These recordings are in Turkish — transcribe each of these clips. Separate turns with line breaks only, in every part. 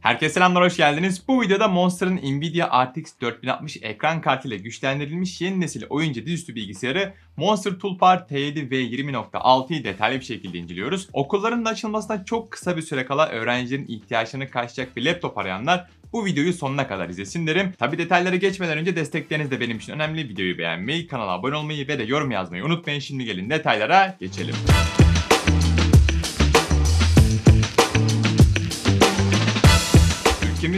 Herkese selamlar, hoş geldiniz. Bu videoda Monster'ın Nvidia RTX 4060 ekran kartıyla güçlendirilmiş yeni nesil oyuncu dizüstü bilgisayarı Monster Toolbar T7 V20.6'yı detaylı bir şekilde inceliyoruz. Okulların da açılmasına çok kısa bir süre kala öğrencinin ihtiyaçlarını karşılayacak bir laptop arayanlar bu videoyu sonuna kadar izlesin derim. Tabi detaylara geçmeden önce destekleriniz de benim için önemli. Videoyu beğenmeyi, kanala abone olmayı ve de yorum yazmayı unutmayın. Şimdi gelin detaylara geçelim.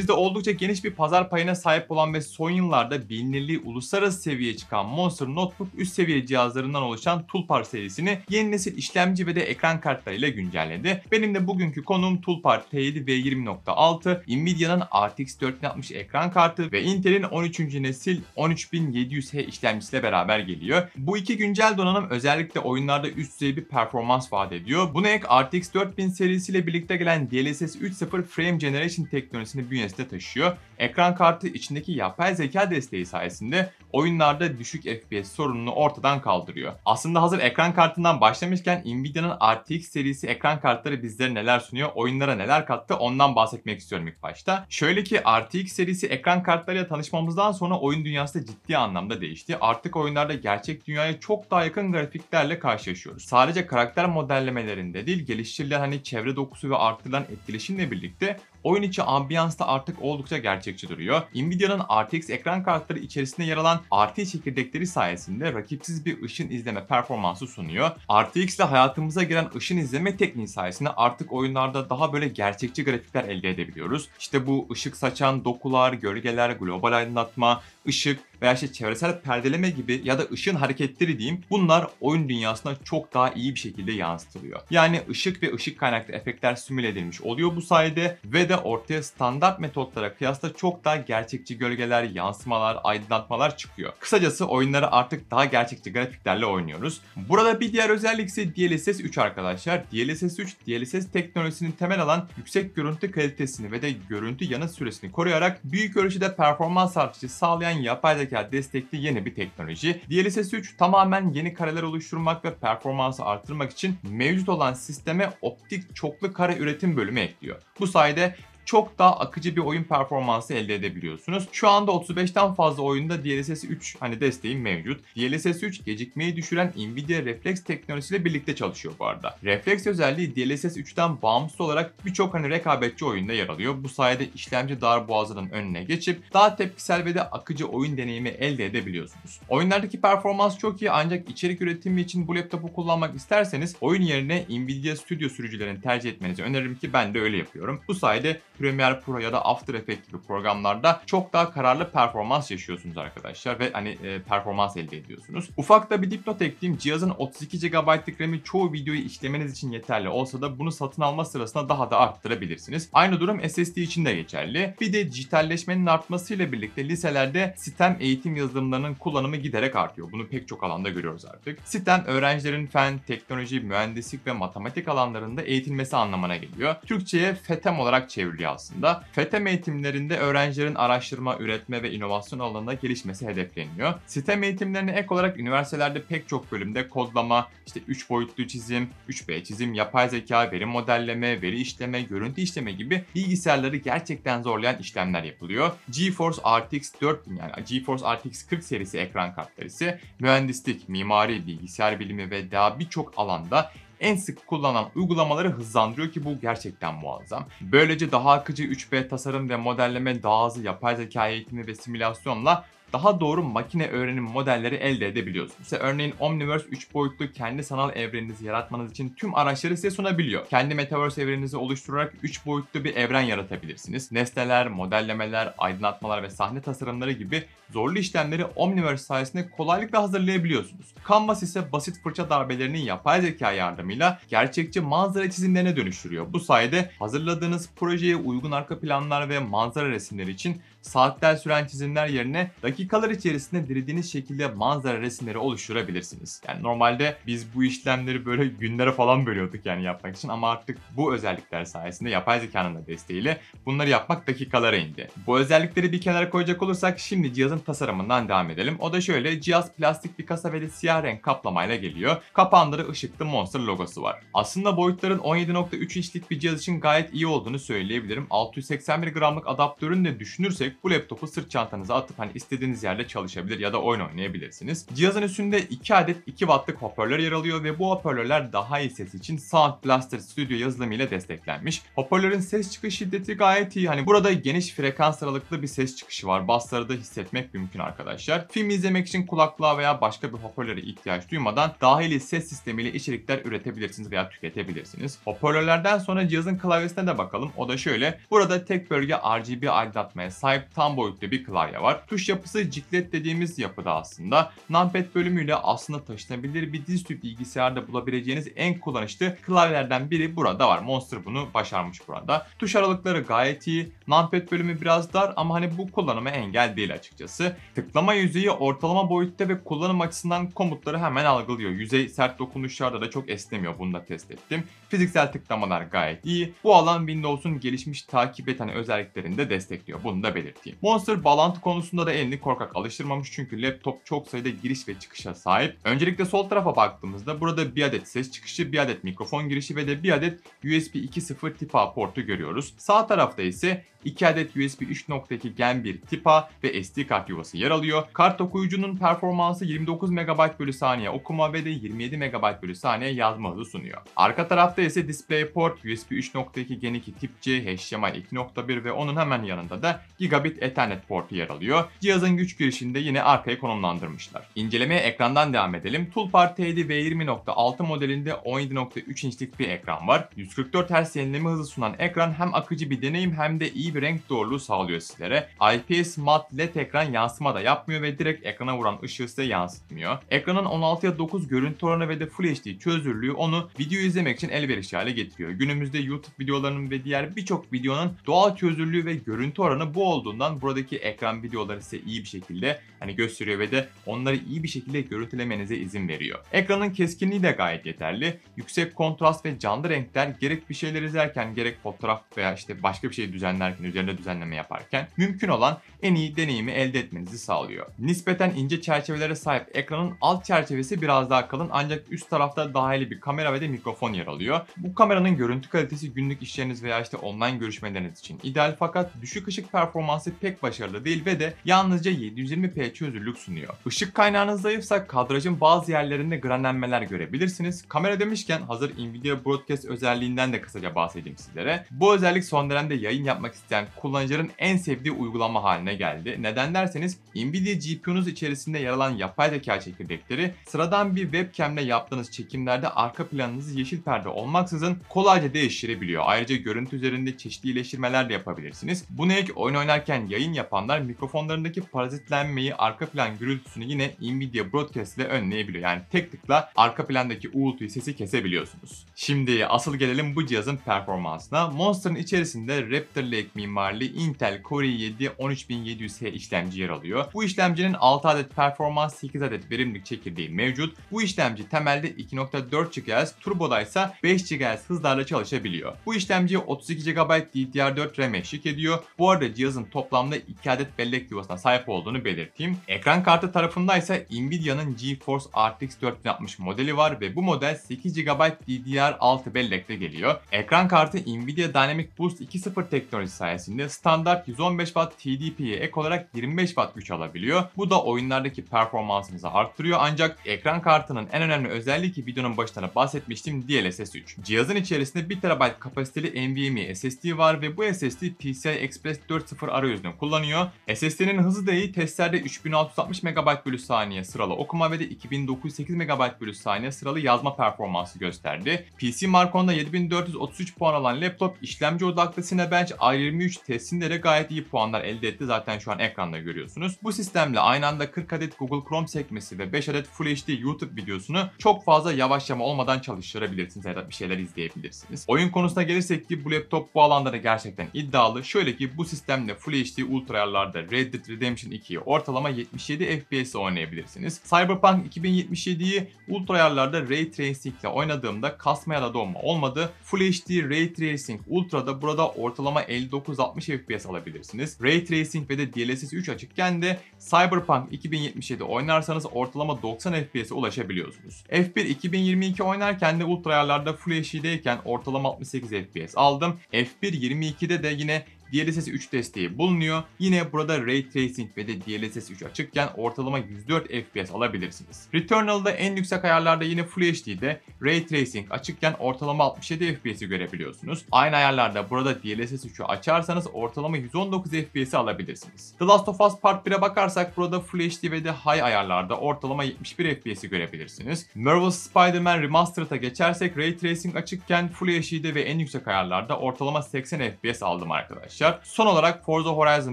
Ülkemizde oldukça geniş bir pazar payına sahip olan ve son yıllarda bilinirliği uluslararası seviyeye çıkan Monster Notebook üst seviye cihazlarından oluşan Toolpar serisini yeni nesil işlemci ve de ekran kartlarıyla güncelledi. Benim de bugünkü konuğum Toolpar T7 V20.6, Nvidia'nın RTX 4060 ekran kartı ve Intel'in 13. nesil 13700H işlemcisiyle beraber geliyor. Bu iki güncel donanım özellikle oyunlarda üst düzey bir performans vaat ediyor. Buna ek RTX 4000 serisiyle birlikte gelen DLSS 3.0 Frame Generation teknolojisini bünyesine deste taşıyor. Ekran kartı içindeki yapay zeka desteği sayesinde oyunlarda düşük FPS sorununu ortadan kaldırıyor. Aslında hazır ekran kartından başlamışken Nvidia'nın RTX serisi ekran kartları bizlere neler sunuyor, oyunlara neler kattı ondan bahsetmek istiyorum ilk başta. Şöyle ki RTX serisi ekran kartlarıyla tanışmamızdan sonra oyun dünyası da ciddi anlamda değişti. Artık oyunlarda gerçek dünyaya çok daha yakın grafiklerle karşılaşıyoruz. Sadece karakter modellemelerinde değil, geliştirilen hani çevre dokusu ve artırılan etkileşimle birlikte oyun içi ambiyans da artık oldukça gerçekçi duruyor. Nvidia'nın RTX ekran kartları içerisinde yer alan RT çekirdekleri sayesinde rakipsiz bir ışın izleme performansı sunuyor. RTX ile hayatımıza giren ışın izleme tekniği sayesinde artık oyunlarda daha böyle gerçekçi grafikler elde edebiliyoruz. İşte bu ışık saçan dokular, gölgeler, global aydınlatma, ışık, veya işte çevresel perdeleme gibi ya da ışığın hareketleri diyeyim bunlar oyun dünyasına çok daha iyi bir şekilde yansıtılıyor. Yani ışık ve ışık kaynaklı efektler simüle edilmiş oluyor bu sayede ve de ortaya standart metotlara kıyasla çok daha gerçekçi gölgeler, yansımalar, aydınlatmalar çıkıyor. Kısacası oyunları artık daha gerçekçi grafiklerle oynuyoruz. Burada bir diğer özellik ise DLSS 3 arkadaşlar. DLSS 3 DLSS teknolojisinin temel alan yüksek görüntü kalitesini ve de görüntü yanıt süresini koruyarak büyük ölçüde performans artışı sağlayan yapay zeka zeka destekli yeni bir teknoloji. DLSS 3 tamamen yeni kareler oluşturmak ve performansı arttırmak için mevcut olan sisteme optik çoklu kare üretim bölümü ekliyor. Bu sayede çok daha akıcı bir oyun performansı elde edebiliyorsunuz. Şu anda 35'ten fazla oyunda DLSS 3 hani desteği mevcut. DLSS 3 gecikmeyi düşüren Nvidia Reflex teknolojisiyle birlikte çalışıyor bu arada. Reflex özelliği DLSS 3'ten bağımsız olarak birçok hani rekabetçi oyunda yer alıyor. Bu sayede işlemci dar boğazının önüne geçip daha tepkisel ve de akıcı oyun deneyimi elde edebiliyorsunuz. Oyunlardaki performans çok iyi ancak içerik üretimi için bu laptopu kullanmak isterseniz oyun yerine Nvidia Studio sürücülerini tercih etmenizi öneririm ki ben de öyle yapıyorum. Bu sayede Premiere Pro ya da After Effects gibi programlarda çok daha kararlı performans yaşıyorsunuz arkadaşlar ve hani e, performans elde ediyorsunuz. Ufak da bir dipnot ekleyeyim. Cihazın 32 GB'lık RAM'i çoğu videoyu işlemeniz için yeterli olsa da bunu satın alma sırasında daha da arttırabilirsiniz. Aynı durum SSD için de geçerli. Bir de dijitalleşmenin artmasıyla birlikte liselerde sistem eğitim yazılımlarının kullanımı giderek artıyor. Bunu pek çok alanda görüyoruz artık. Sistem öğrencilerin fen, teknoloji, mühendislik ve matematik alanlarında eğitilmesi anlamına geliyor. Türkçe'ye FETEM olarak çevriliyor aslında. FETEM eğitimlerinde öğrencilerin araştırma, üretme ve inovasyon alanında gelişmesi hedefleniyor. Sistem eğitimlerine ek olarak üniversitelerde pek çok bölümde kodlama, işte 3 boyutlu çizim, 3B çizim, yapay zeka, veri modelleme, veri işleme, görüntü işleme gibi bilgisayarları gerçekten zorlayan işlemler yapılıyor. GeForce RTX 4000 yani GeForce RTX 40 serisi ekran kartları ise mühendislik, mimari, bilgisayar bilimi ve daha birçok alanda en sık kullanılan uygulamaları hızlandırıyor ki bu gerçekten muazzam. Böylece daha akıcı 3B tasarım ve modelleme daha hızlı yapay zeka eğitimi ve simülasyonla daha doğru makine öğrenim modelleri elde edebiliyorsunuz. Size örneğin Omniverse 3 boyutlu kendi sanal evreninizi yaratmanız için tüm araçları size sunabiliyor. Kendi Metaverse evreninizi oluşturarak 3 boyutlu bir evren yaratabilirsiniz. Nesneler, modellemeler, aydınlatmalar ve sahne tasarımları gibi zorlu işlemleri Omniverse sayesinde kolaylıkla hazırlayabiliyorsunuz. Canvas ise basit fırça darbelerini yapay zeka yardımıyla gerçekçi manzara çizimlerine dönüştürüyor. Bu sayede hazırladığınız projeye uygun arka planlar ve manzara resimleri için saatler süren çizimler yerine dakikalar içerisinde dilediğiniz şekilde manzara resimleri oluşturabilirsiniz. Yani normalde biz bu işlemleri böyle günlere falan bölüyorduk yani yapmak için ama artık bu özellikler sayesinde yapay zekanın da desteğiyle bunları yapmak dakikalara indi. Bu özellikleri bir kenara koyacak olursak şimdi cihazın tasarımından devam edelim. O da şöyle cihaz plastik bir kasa ve de siyah renk kaplamayla geliyor. Kapağında ışıklı Monster logosu var. Aslında boyutların 17.3 inçlik bir cihaz için gayet iyi olduğunu söyleyebilirim. 681 gramlık adaptörünü de düşünürsek gelerek bu laptopu sırt çantanıza atıp hani istediğiniz yerde çalışabilir ya da oyun oynayabilirsiniz. Cihazın üstünde 2 adet 2 wattlık hoparlör yer alıyor ve bu hoparlörler daha iyi ses için Sound Blaster Studio yazılımı ile desteklenmiş. Hoparlörün ses çıkış şiddeti gayet iyi. Hani burada geniş frekans aralıklı bir ses çıkışı var. Bassları da hissetmek mümkün arkadaşlar. Film izlemek için kulaklığa veya başka bir hoparlöre ihtiyaç duymadan dahili ses sistemiyle içerikler üretebilirsiniz veya tüketebilirsiniz. Hoparlörlerden sonra cihazın klavyesine de bakalım. O da şöyle. Burada tek bölge RGB aydınlatmaya sahip tam boyutlu bir klavye var. Tuş yapısı ciklet dediğimiz yapıda aslında. Numpad bölümüyle aslında taşınabilir bir dizüstü bilgisayarda bulabileceğiniz en kullanışlı klavyelerden biri burada var. Monster bunu başarmış burada. Tuş aralıkları gayet iyi. Numpad bölümü biraz dar ama hani bu kullanıma engel değil açıkçası. Tıklama yüzeyi ortalama boyutta ve kullanım açısından komutları hemen algılıyor. Yüzey sert dokunuşlarda da çok esnemiyor. Bunu da test ettim. Fiziksel tıklamalar gayet iyi. Bu alan Windows'un gelişmiş takip eden özelliklerini de destekliyor. Bunu da belirtiyor belirteyim. Monster bağlantı konusunda da elini korkak alıştırmamış çünkü laptop çok sayıda giriş ve çıkışa sahip. Öncelikle sol tarafa baktığımızda burada bir adet ses çıkışı, bir adet mikrofon girişi ve de bir adet USB 2.0 tip A portu görüyoruz. Sağ tarafta ise 2 adet USB 3.2 Gen 1 tip A ve SD kart yuvası yer alıyor. Kart okuyucunun performansı 29 MB bölü saniye okuma ve de 27 MB bölü saniye yazma hızı sunuyor. Arka tarafta ise DisplayPort, USB 3.2 Gen 2 tip C, HDMI 2.1 ve onun hemen yanında da Gigabit sabit Ethernet portu yer alıyor. Cihazın güç girişinde yine arkaya konumlandırmışlar. İncelemeye ekrandan devam edelim. Toolpar T7 V20.6 modelinde 17.3 inçlik bir ekran var. 144 Hz yenileme hızı sunan ekran hem akıcı bir deneyim hem de iyi bir renk doğruluğu sağlıyor sizlere. IPS mat LED ekran yansıma da yapmıyor ve direkt ekrana vuran ışığı size yansıtmıyor. Ekranın 16'ya 9 görüntü oranı ve de Full HD çözünürlüğü onu video izlemek için elverişli hale getiriyor. Günümüzde YouTube videolarının ve diğer birçok videonun doğal çözünürlüğü ve görüntü oranı bu olduğu olduğundan buradaki ekran videoları size iyi bir şekilde hani gösteriyor ve de onları iyi bir şekilde görüntülemenize izin veriyor. Ekranın keskinliği de gayet yeterli. Yüksek kontrast ve canlı renkler gerek bir şeyler izlerken gerek fotoğraf veya işte başka bir şey düzenlerken üzerinde düzenleme yaparken mümkün olan en iyi deneyimi elde etmenizi sağlıyor. Nispeten ince çerçevelere sahip ekranın alt çerçevesi biraz daha kalın ancak üst tarafta dahili bir kamera ve de mikrofon yer alıyor. Bu kameranın görüntü kalitesi günlük işleriniz veya işte online görüşmeleriniz için ideal fakat düşük ışık performansı performansı pek başarılı değil ve de yalnızca 720p çözünürlük sunuyor. Işık kaynağınız zayıfsa kadrajın bazı yerlerinde granenmeler görebilirsiniz. Kamera demişken hazır Nvidia Broadcast özelliğinden de kısaca bahsedeyim sizlere. Bu özellik son dönemde yayın yapmak isteyen kullanıcıların en sevdiği uygulama haline geldi. Neden derseniz Nvidia GPU'nuz içerisinde yer alan yapay zeka çekirdekleri sıradan bir webcamle yaptığınız çekimlerde arka planınızı yeşil perde olmaksızın kolayca değiştirebiliyor. Ayrıca görüntü üzerinde çeşitli iyileştirmeler de yapabilirsiniz. Buna ek oyun oynarken oynarken yayın yapanlar mikrofonlarındaki parazitlenmeyi arka plan gürültüsünü yine Nvidia Broadcast ile önleyebiliyor. Yani tek tıkla arka plandaki uğultuyu sesi kesebiliyorsunuz. Şimdi asıl gelelim bu cihazın performansına. Monster'ın içerisinde Raptor Lake mimarlı Intel Core i7 13700H işlemci yer alıyor. Bu işlemcinin 6 adet performans, 8 adet verimlilik çekirdeği mevcut. Bu işlemci temelde 2.4 GHz, turboda ise 5 GHz hızlarla çalışabiliyor. Bu işlemci 32 GB DDR4 RAM eşlik ediyor. Bu arada cihazın toplamda 2 adet bellek yuvasına sahip olduğunu belirteyim. Ekran kartı tarafında ise Nvidia'nın GeForce RTX 4060 modeli var ve bu model 8 GB DDR6 bellekte geliyor. Ekran kartı Nvidia Dynamic Boost 2.0 teknolojisi sayesinde standart 115 Watt TDP'ye ek olarak 25 Watt güç alabiliyor. Bu da oyunlardaki performansımızı arttırıyor ancak ekran kartının en önemli özelliği ki videonun başında bahsetmiştim DLSS 3. Cihazın içerisinde 1 TB kapasiteli NVMe SSD var ve bu SSD PCI Express 4.0 arayüzünü kullanıyor. SSD'nin hızı da iyi. Testlerde 3660 MB bölü saniye sıralı okuma ve de 2908 MB bölü saniye sıralı yazma performansı gösterdi. PC Marcon'da 7433 puan alan laptop işlemci odaklı Cinebench a 23 testinde de gayet iyi puanlar elde etti. Zaten şu an ekranda görüyorsunuz. Bu sistemle aynı anda 40 adet Google Chrome sekmesi ve 5 adet Full HD YouTube videosunu çok fazla yavaşlama olmadan çalıştırabilirsiniz ya da bir şeyler izleyebilirsiniz. Oyun konusuna gelirsek ki bu laptop bu alanda da gerçekten iddialı. Şöyle ki bu sistemle Full Full HD Ultra ayarlarda Red Dead Redemption 2'yi ortalama 77 FPS oynayabilirsiniz. Cyberpunk 2077'yi Ultra ayarlarda Ray Tracing ile oynadığımda kasma ya da donma olmadı. Full HD Ray Tracing Ultra'da burada ortalama 59-60 FPS alabilirsiniz. Ray Tracing ve de DLSS 3 açıkken de Cyberpunk 2077 oynarsanız ortalama 90 FPS'e ulaşabiliyorsunuz. F1 2022 oynarken de Ultra ayarlarda Full HD'deyken ortalama 68 FPS aldım. F1 22'de de yine DLSS 3 desteği bulunuyor. Yine burada Ray Tracing ve de DLSS 3 açıkken ortalama 104 FPS alabilirsiniz. Returnal'da en yüksek ayarlarda yine Full HD'de Ray Tracing açıkken ortalama 67 FPS'i görebiliyorsunuz. Aynı ayarlarda burada DLSS 3'ü açarsanız ortalama 119 FPS'i alabilirsiniz. The Last of Us Part 1'e bakarsak burada Full HD ve de High ayarlarda ortalama 71 FPS'i görebilirsiniz. Marvel's Spider-Man Remastered'a geçersek Ray Tracing açıkken Full HD'de ve en yüksek ayarlarda ortalama 80 FPS aldım arkadaşlar arkadaşlar. Son olarak Forza Horizon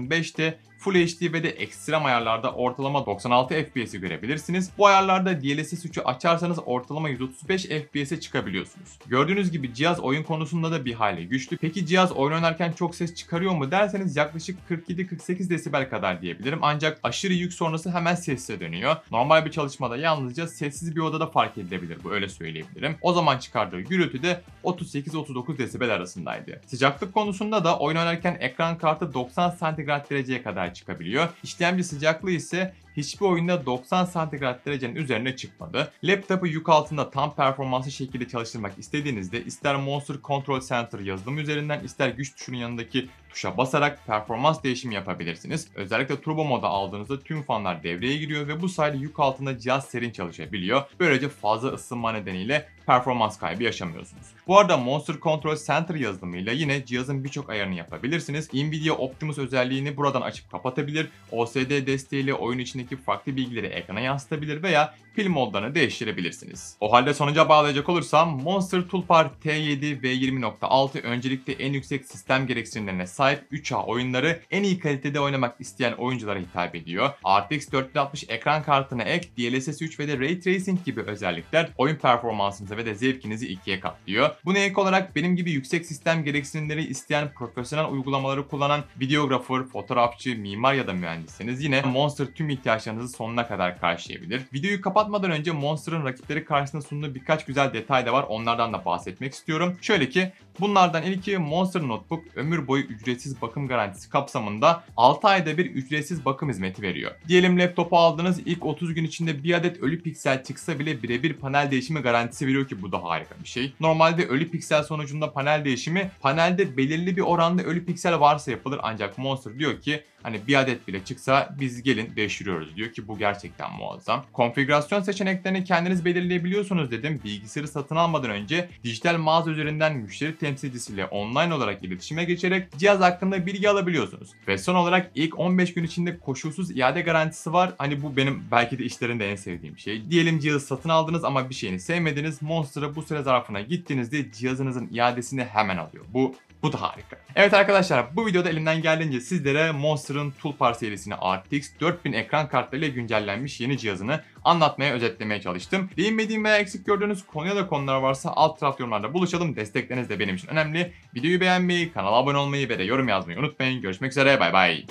5'te Full HD ve de ekstrem ayarlarda ortalama 96 FPS'i görebilirsiniz. Bu ayarlarda DLSS 3'ü açarsanız ortalama 135 FPS'e çıkabiliyorsunuz. Gördüğünüz gibi cihaz oyun konusunda da bir hali güçlü. Peki cihaz oyun oynarken çok ses çıkarıyor mu derseniz yaklaşık 47-48 desibel kadar diyebilirim. Ancak aşırı yük sonrası hemen sessize dönüyor. Normal bir çalışmada yalnızca sessiz bir odada fark edilebilir bu öyle söyleyebilirim. O zaman çıkardığı gürültü de 38-39 desibel arasındaydı. Sıcaklık konusunda da oyun oynarken ekran kartı 90 santigrat dereceye kadar çıkabiliyor. İşlemci sıcaklığı ise hiçbir oyunda 90 santigrat derecenin üzerine çıkmadı. Laptopu yük altında tam performanslı şekilde çalıştırmak istediğinizde ister Monster Control Center yazılımı üzerinden ister güç tuşunun yanındaki tuşa basarak performans değişimi yapabilirsiniz. Özellikle turbo moda aldığınızda tüm fanlar devreye giriyor ve bu sayede yük altında cihaz serin çalışabiliyor. Böylece fazla ısınma nedeniyle performans kaybı yaşamıyorsunuz. Bu arada Monster Control Center yazılımıyla yine cihazın birçok ayarını yapabilirsiniz. Nvidia Optimus özelliğini buradan açıp kapatabilir. OSD desteğiyle oyun içinde içindeki farklı bilgileri ekrana yansıtabilir veya pil modlarını değiştirebilirsiniz. O halde sonuca bağlayacak olursam Monster Toolbar T7 V20.6 öncelikle en yüksek sistem gereksinimlerine sahip 3A oyunları en iyi kalitede oynamak isteyen oyunculara hitap ediyor. RTX 460 ekran kartına ek DLSS 3 ve de Ray Tracing gibi özellikler oyun performansınızı ve de zevkinizi ikiye katlıyor. Bu ek olarak benim gibi yüksek sistem gereksinimleri isteyen profesyonel uygulamaları kullanan videografer, fotoğrafçı, mimar ya da mühendisseniz yine Monster tüm ihtiyacı ihtiyaçlarınızı sonuna kadar karşılayabilir. Videoyu kapatmadan önce Monster'ın rakipleri karşısında sunduğu birkaç güzel detay da var. Onlardan da bahsetmek istiyorum. Şöyle ki bunlardan ilki Monster Notebook ömür boyu ücretsiz bakım garantisi kapsamında 6 ayda bir ücretsiz bakım hizmeti veriyor. Diyelim laptopu aldınız ilk 30 gün içinde bir adet ölü piksel çıksa bile birebir panel değişimi garantisi veriyor ki bu da harika bir şey. Normalde ölü piksel sonucunda panel değişimi panelde belirli bir oranda ölü piksel varsa yapılır ancak Monster diyor ki hani bir adet bile çıksa biz gelin değiştiriyoruz yapabiliyoruz diyor ki bu gerçekten muazzam. Konfigürasyon seçeneklerini kendiniz belirleyebiliyorsunuz dedim. Bilgisayarı satın almadan önce dijital mağaza üzerinden müşteri temsilcisiyle online olarak iletişime geçerek cihaz hakkında bilgi alabiliyorsunuz. Ve son olarak ilk 15 gün içinde koşulsuz iade garantisi var. Hani bu benim belki de işlerinde en sevdiğim şey. Diyelim cihazı satın aldınız ama bir şeyini sevmediniz. Monster'a bu süre zarfına gittiğinizde cihazınızın iadesini hemen alıyor. Bu bu da harika. Evet arkadaşlar bu videoda elimden geldiğince sizlere Monster'ın Toolpar serisini RTX 4000 ekran kartlarıyla güncellenmiş yeni cihazını anlatmaya özetlemeye çalıştım. Değinmediğim veya eksik gördüğünüz konuya da konular varsa alt taraf yorumlarda buluşalım. Destekleriniz de benim için önemli. Videoyu beğenmeyi, kanala abone olmayı ve de yorum yazmayı unutmayın. Görüşmek üzere bay bay.